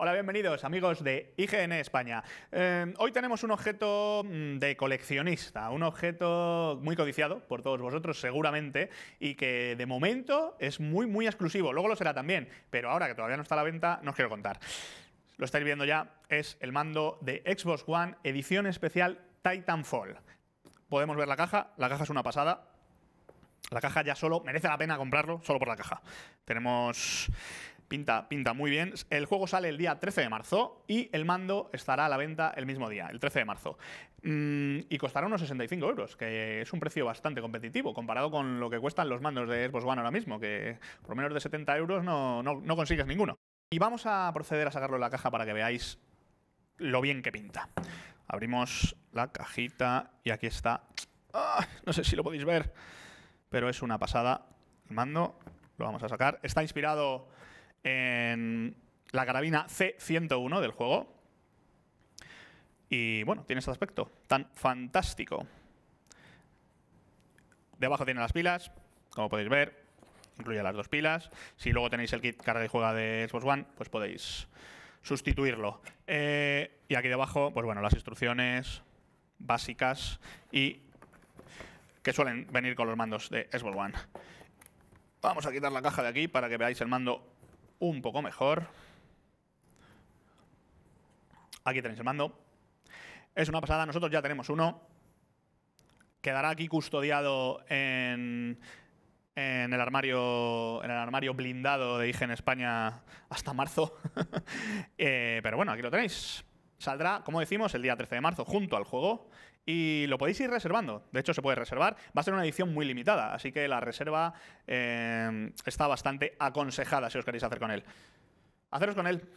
Hola, bienvenidos amigos de IGN España. Em, hoy tenemos un objeto mm, de coleccionista, un objeto muy codiciado por todos vosotros seguramente y que de momento es muy muy exclusivo, luego lo será también, pero ahora que todavía no está a la venta, no os quiero contar. Lo estáis viendo ya, es el mando de Xbox One edición especial Titanfall. Podemos ver la caja, la caja es una pasada, la caja ya solo merece la pena comprarlo solo por la caja. Tenemos Pinta, pinta muy bien. El juego sale el día 13 de marzo y el mando estará a la venta el mismo día, el 13 de marzo. Mm, y costará unos 65 euros, que es un precio bastante competitivo comparado con lo que cuestan los mandos de Xbox One ahora mismo, que por menos de 70 euros no, consigues ninguno. Y vamos a proceder a sacarlo de la caja para que veáis lo bien que pinta. Abrimos la cajita y aquí está. Ah, no sé si lo podéis ver, pero es una pasada. El mando lo vamos a sacar. Está inspirado en la carabina C101 del juego. Y bueno, tiene este aspecto tan fantástico. Debajo tiene las pilas, como podéis ver, incluye las dos pilas. Si luego tenéis el kit carga y juega de Xbox One, pues podéis sustituirlo. Eh, y aquí debajo, pues bueno, las instrucciones básicas y que suelen venir con los mandos de Xbox One. Vamos a quitar la caja de aquí para que veáis el mando un poco mejor. Aquí tenéis el mando. Es una pasada, nosotros ya tenemos uno. Quedará aquí custodiado en, el armario, en el armario blindado de en España hasta marzo. Eh, pero bueno, aquí lo tenéis saldrá, como decimos, el día 13 de marzo junto al juego y lo podéis ir reservando. De hecho, se puede reservar. Va a ser una edición muy limitada, así que la reserva eh, está bastante aconsejada si os queréis hacer con él. Haceros con él.